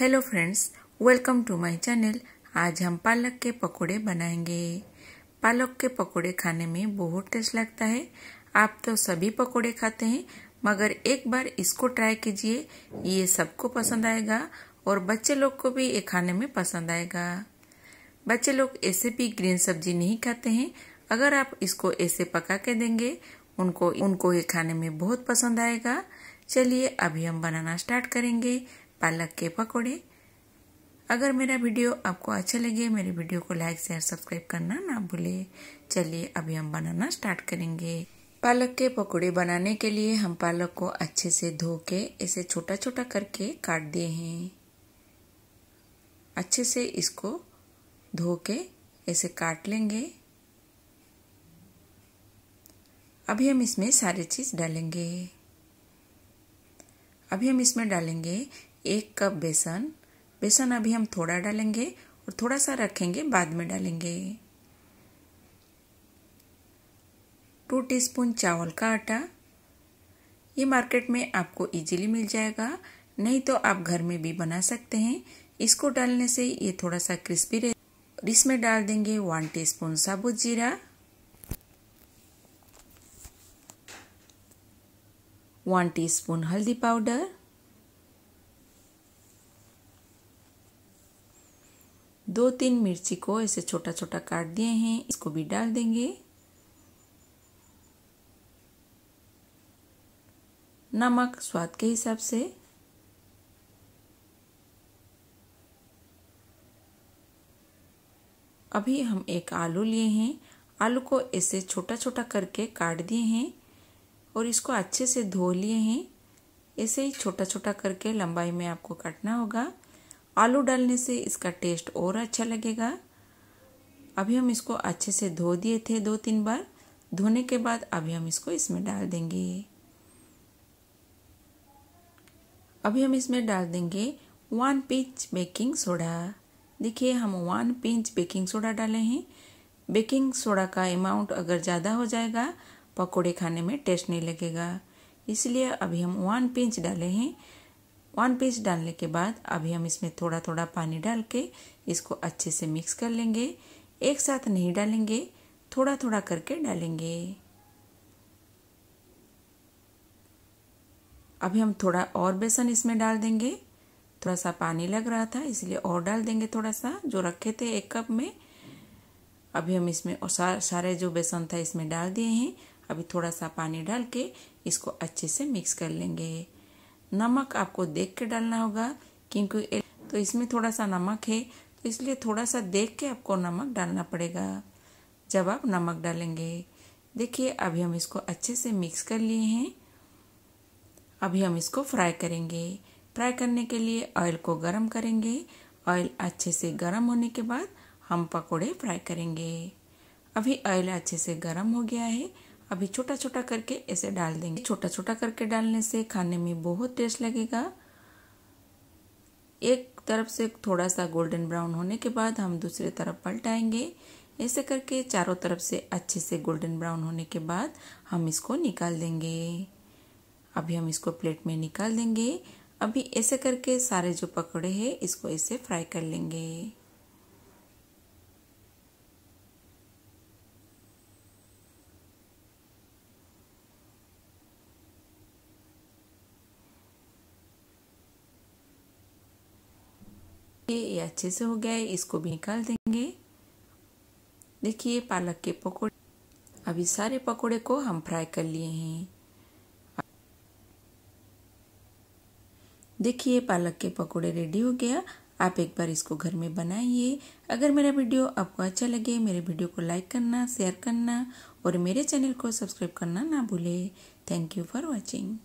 hello friends welcome to my channel आज हम पालक के पकोड़े बनाएंगे पालक के पकोड़े खाने में बहुत टेस्ट लगता है आप तो सभी पकोड़े खाते हैं मगर एक बार इसको ट्राई कीजिए ये सबको पसंद आएगा और बच्चे लोग को भी ये खाने में पसंद आएगा बच्चे लोग ऐसे भी ग्रीन सब्जी नहीं खाते हैं अगर आप इसको ऐसे पका के देंगे उनको उनको ये खाने में बहुत पसंद आएगा चलिए अभी हम बनाना स्टार्ट करेंगे पालक के पकोड़े अगर मेरा वीडियो आपको अच्छा लगे मेरे वीडियो को लाइक शेयर सब्सक्राइब करना ना भूले चलिए अभी हम बनाना स्टार्ट करेंगे पालक के पकोड़े बनाने के लिए हम पालक को अच्छे से धो के इसे छोटा छोटा करके काट दिए हैं अच्छे से इसको धो के ऐसे काट लेंगे अभी हम इसमें सारी चीज़ डालेंगे अभी हम इसमें डालेंगे एक कप बेसन बेसन अभी हम थोड़ा डालेंगे और थोड़ा सा रखेंगे बाद में डालेंगे टू टीस्पून चावल का आटा ये मार्केट में आपको इजीली मिल जाएगा नहीं तो आप घर में भी बना सकते हैं इसको डालने से ये थोड़ा सा क्रिस्पी रहे और इसमें डाल देंगे वन टीस्पून साबुत जीरा वन टीस्पून हल्दी पाउडर दो तीन मिर्ची को ऐसे छोटा छोटा काट दिए हैं इसको भी डाल देंगे नमक स्वाद के हिसाब से अभी हम एक आलू लिए हैं आलू को ऐसे छोटा छोटा करके काट दिए हैं और इसको अच्छे से धो लिए हैं ऐसे ही छोटा छोटा करके लंबाई में आपको काटना होगा आलू डालने से इसका टेस्ट और अच्छा लगेगा अभी हम इसको अच्छे से धो दिए थे दो तीन बार धोने के बाद अभी हम इसको इसमें डाल देंगे अभी हम इसमें डाल देंगे वन पिंच बेकिंग सोडा देखिए हम वन पिंच बेकिंग सोडा डाले हैं बेकिंग सोडा का अमाउंट अगर ज़्यादा हो जाएगा पकोड़े खाने में टेस्ट नहीं लगेगा इसलिए अभी हम वन पिंच डाले हैं वन पीस डालने के बाद अभी हम इसमें थोड़ा थोड़ा पानी डाल के इसको अच्छे से मिक्स कर लेंगे एक साथ नहीं डालेंगे थोड़ा थोड़ा करके डालेंगे अभी हम थोड़ा और बेसन इसमें डाल देंगे थोड़ा सा पानी लग रहा था इसलिए और डाल देंगे थोड़ा सा जो रखे थे एक कप में अभी हम इसमें और सारे जो बेसन था इसमें डाल दिए हैं अभी थोड़ा सा पानी डाल के इसको अच्छे से मिक्स कर लेंगे नमक आपको देख के डालना होगा क्योंकि तो इसमें थोड़ा सा नमक है तो इसलिए थोड़ा सा देख के आपको नमक डालना पड़ेगा जब आप नमक डालेंगे देखिए अभी हम इसको अच्छे से मिक्स कर लिए हैं अभी हम इसको फ्राई करेंगे फ्राई करने के लिए ऑयल को गर्म करेंगे ऑयल अच्छे से गर्म होने के बाद हम पकोड़े फ्राई करेंगे अभी ऑयल अच्छे से गर्म हो गया है अभी छोटा छोटा करके ऐसे डाल देंगे छोटा छोटा करके डालने से खाने में बहुत टेस्ट लगेगा एक तरफ से थोड़ा सा गोल्डन ब्राउन होने के बाद हम दूसरे तरफ पलटाएंगे ऐसे करके चारों तरफ से अच्छे से गोल्डन ब्राउन होने के बाद हम इसको निकाल देंगे अभी हम इसको प्लेट में निकाल देंगे अभी ऐसे करके सारे जो पकौड़े हैं इसको ऐसे फ्राई कर लेंगे ये अच्छे से हो गया है इसको भी निकाल देंगे देखिए पालक के पकौड़े अभी सारे पकोड़े को हम फ्राई कर लिए हैं देखिए पालक के पकोड़े रेडी हो गया आप एक बार इसको घर में बनाइए अगर मेरा वीडियो आपको अच्छा लगे मेरे वीडियो को लाइक करना शेयर करना और मेरे चैनल को सब्सक्राइब करना ना भूले थैंक यू फॉर वॉचिंग